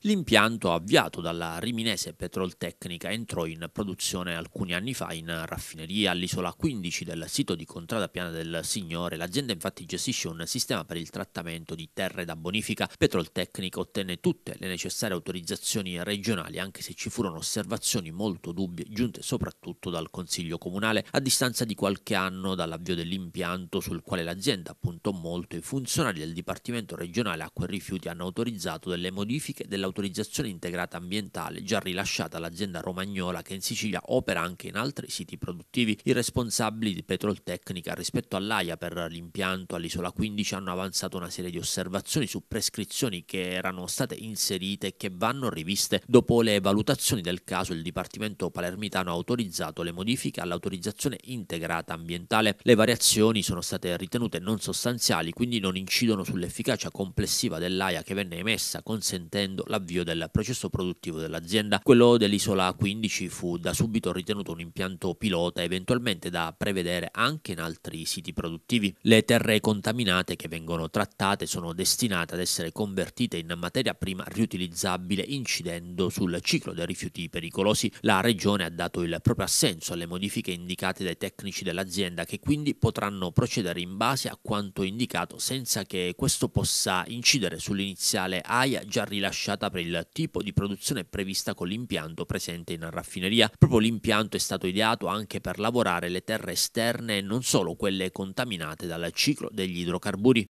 L'impianto avviato dalla riminese Petroltecnica entrò in produzione alcuni anni fa in raffineria all'isola 15 del sito di Contrada Piana del Signore. L'azienda infatti gestisce un sistema per il trattamento di terre da bonifica. Petroltecnica ottenne tutte le necessarie autorizzazioni regionali anche se ci furono osservazioni molto dubbie giunte soprattutto dal Consiglio Comunale a distanza di qualche anno dall'avvio dell'impianto sul quale l'azienda appuntò molto i funzionari del Dipartimento regionale acqua e rifiuti hanno autorizzato delle modifiche della l'autorizzazione integrata ambientale già rilasciata all'azienda romagnola che in Sicilia opera anche in altri siti produttivi. I responsabili di Petroltecnica rispetto all'AIA per l'impianto all'Isola 15 hanno avanzato una serie di osservazioni su prescrizioni che erano state inserite e che vanno riviste. Dopo le valutazioni del caso il Dipartimento palermitano ha autorizzato le modifiche all'autorizzazione integrata ambientale. Le variazioni sono state ritenute non sostanziali, quindi non incidono sull'efficacia complessiva dell'AIA che venne emessa, consentendo la l'avvio del processo produttivo dell'azienda. Quello dell'isola 15 fu da subito ritenuto un impianto pilota eventualmente da prevedere anche in altri siti produttivi. Le terre contaminate che vengono trattate sono destinate ad essere convertite in materia prima riutilizzabile incidendo sul ciclo dei rifiuti pericolosi. La regione ha dato il proprio assenso alle modifiche indicate dai tecnici dell'azienda che quindi potranno procedere in base a quanto indicato senza che questo possa incidere sull'iniziale AIA già rilasciata adottata per il tipo di produzione prevista con l'impianto presente in raffineria. Proprio l'impianto è stato ideato anche per lavorare le terre esterne e non solo quelle contaminate dal ciclo degli idrocarburi.